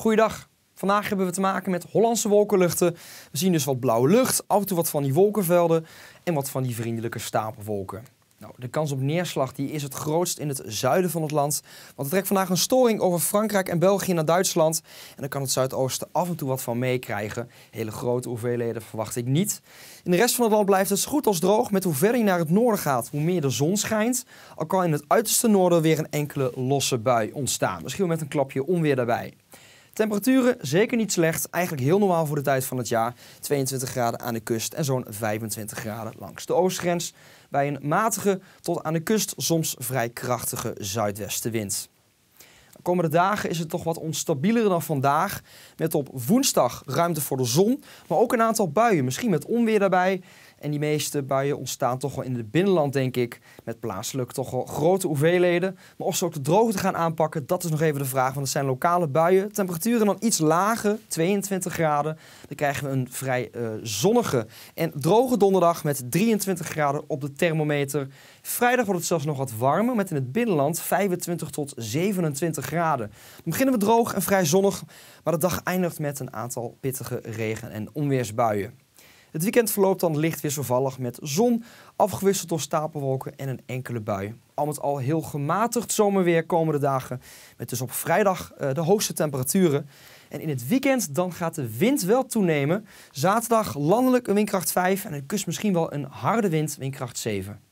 Goeiedag. Vandaag hebben we te maken met Hollandse wolkenluchten. We zien dus wat blauwe lucht, af en toe wat van die wolkenvelden en wat van die vriendelijke stapelwolken. Nou, de kans op neerslag die is het grootst in het zuiden van het land. Want er trekt vandaag een storing over Frankrijk en België naar Duitsland. En dan kan het zuidoosten af en toe wat van meekrijgen. Hele grote hoeveelheden verwacht ik niet. In de rest van het land blijft het zo goed als droog. Met hoe verder je naar het noorden gaat, hoe meer de zon schijnt. Al kan in het uiterste noorden weer een enkele losse bui ontstaan. Misschien met een klapje onweer daarbij. Temperaturen zeker niet slecht, eigenlijk heel normaal voor de tijd van het jaar. 22 graden aan de kust en zo'n 25 graden langs de oostgrens. Bij een matige tot aan de kust soms vrij krachtige zuidwestenwind. De komende dagen is het toch wat onstabieler dan vandaag. Met op woensdag ruimte voor de zon, maar ook een aantal buien, misschien met onweer daarbij. En die meeste buien ontstaan toch wel in het binnenland, denk ik. Met plaatselijk toch wel grote hoeveelheden. Maar of ze ook de droogte gaan aanpakken, dat is nog even de vraag. Want het zijn lokale buien. Temperaturen dan iets lager, 22 graden. Dan krijgen we een vrij eh, zonnige en droge donderdag met 23 graden op de thermometer. Vrijdag wordt het zelfs nog wat warmer, met in het binnenland 25 tot 27 graden. Dan beginnen we droog en vrij zonnig, maar de dag eindigt met een aantal pittige regen- en onweersbuien. Het weekend verloopt dan licht wisselvallig met zon, afgewisseld door stapelwolken en een enkele bui. Al met al heel gematigd zomerweer komende dagen, met dus op vrijdag eh, de hoogste temperaturen. En in het weekend dan gaat de wind wel toenemen. Zaterdag landelijk een windkracht 5 en een kust misschien wel een harde wind, windkracht 7.